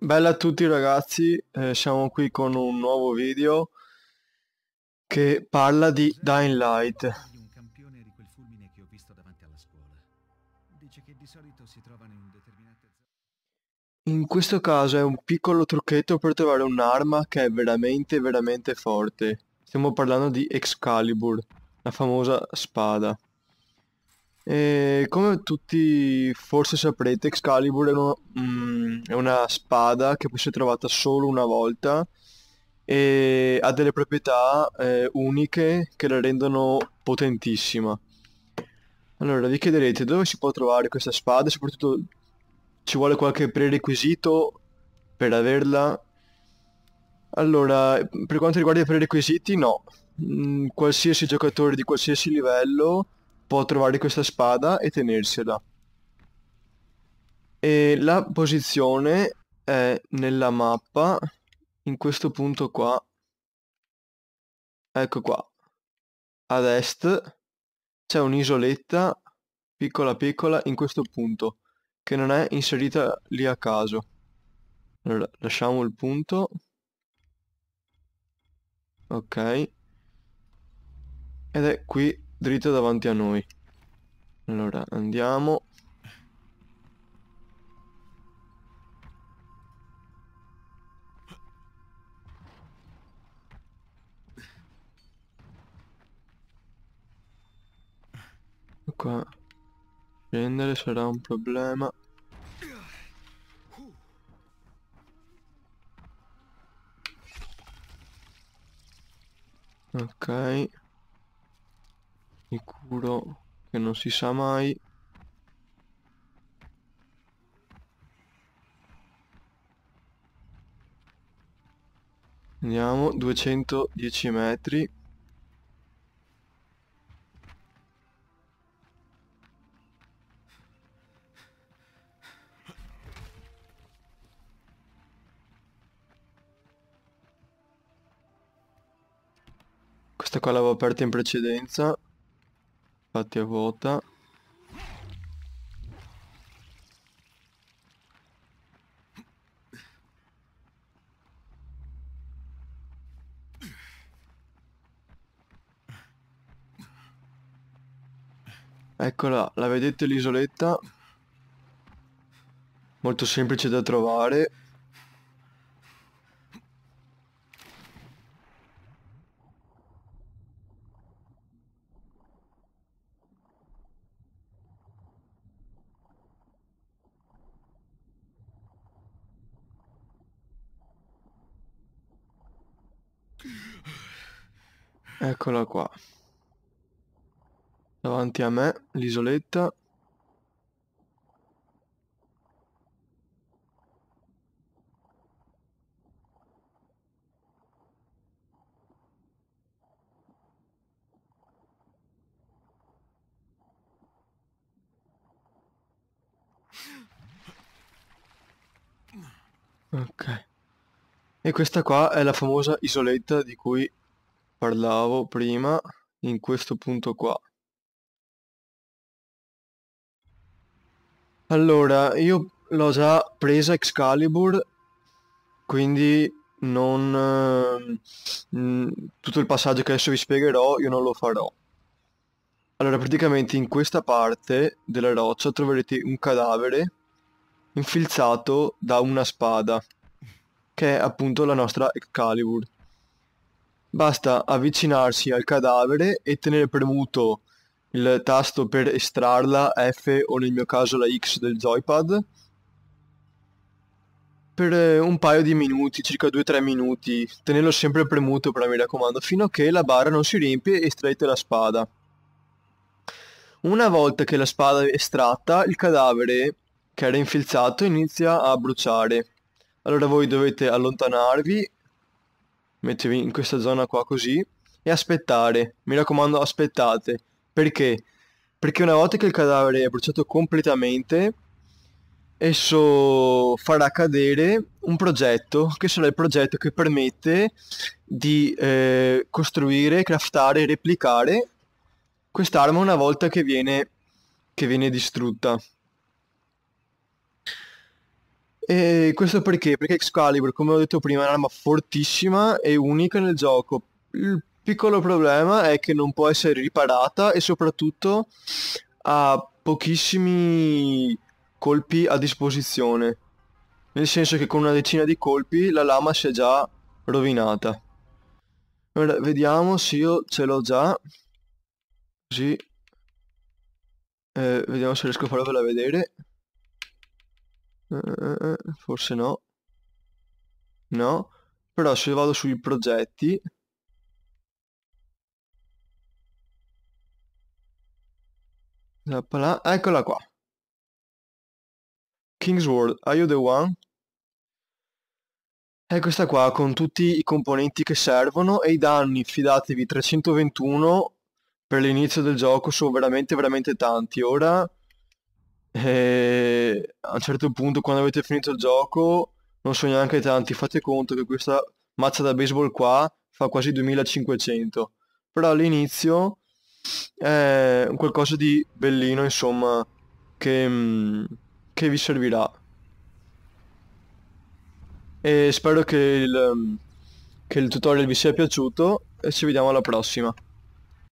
Bella a tutti ragazzi, eh, siamo qui con un nuovo video che parla di Dying Light. di Un campione quel fulmine che ho visto davanti alla scuola. Dice che di solito si trovano in un determinato in questo caso è un piccolo trucchetto per trovare un'arma che è veramente veramente forte. Stiamo parlando di Excalibur, la famosa spada. E come tutti forse saprete, Excalibur è una, mm, è una spada che può essere trovata solo una volta e ha delle proprietà eh, uniche che la rendono potentissima. Allora, vi chiederete dove si può trovare questa spada e soprattutto ci vuole qualche prerequisito per averla? Allora, per quanto riguarda i prerequisiti, no. Mm, qualsiasi giocatore di qualsiasi livello può trovare questa spada e tenersela. E la posizione è nella mappa, in questo punto qua. Ecco qua. Ad est c'è un'isoletta piccola piccola in questo punto che non è inserita lì a caso. Allora, lasciamo il punto. Ok. Ed è qui, dritto davanti a noi. Allora, andiamo. Qua. Scendere sarà un problema. Ok. Mi curo che non si sa mai. Andiamo, 210 metri. Questa qua l'avevo aperta in precedenza. Infatti è vuota. Eccola, la vedete l'isoletta? Molto semplice da trovare. Eccola qua. Davanti a me l'isoletta. Ok. E questa qua è la famosa isoletta di cui parlavo prima in questo punto qua. Allora, io l'ho già presa Excalibur, quindi non... Eh, tutto il passaggio che adesso vi spiegherò io non lo farò. Allora, praticamente in questa parte della roccia troverete un cadavere infilzato da una spada, che è appunto la nostra Excalibur. Basta avvicinarsi al cadavere e tenere premuto il tasto per estrarla F o nel mio caso la X del joypad per eh, un paio di minuti, circa 2-3 minuti, tenerlo sempre premuto però mi raccomando, fino a che la barra non si riempie e estraete la spada. Una volta che la spada è estratta, il cadavere che era infilzato inizia a bruciare. Allora voi dovete allontanarvi mettevi in questa zona qua così e aspettare, mi raccomando aspettate, perché? Perché una volta che il cadavere è bruciato completamente, esso farà cadere un progetto, che sarà il progetto che permette di eh, costruire, craftare, replicare quest'arma una volta che viene, che viene distrutta. E questo perché? Perché Excalibur, come ho detto prima, è un'arma fortissima e unica nel gioco. Il piccolo problema è che non può essere riparata e soprattutto ha pochissimi colpi a disposizione. Nel senso che con una decina di colpi la lama si è già rovinata. Allora, vediamo se io ce l'ho già. Così. Eh, vediamo se riesco a farvela vedere. Eh, forse no no però se vado sui progetti Zappala. eccola qua King's World, are you the one? È questa qua con tutti i componenti che servono e i danni, fidatevi, 321 per l'inizio del gioco sono veramente veramente tanti. Ora eh, a un certo punto quando avete finito il gioco non sono neanche tanti, fate conto che questa mazza da baseball qua fa quasi 2500, però all'inizio è qualcosa di bellino insomma che, mm, che vi servirà. E spero che il, mm, che il tutorial vi sia piaciuto e ci vediamo alla prossima.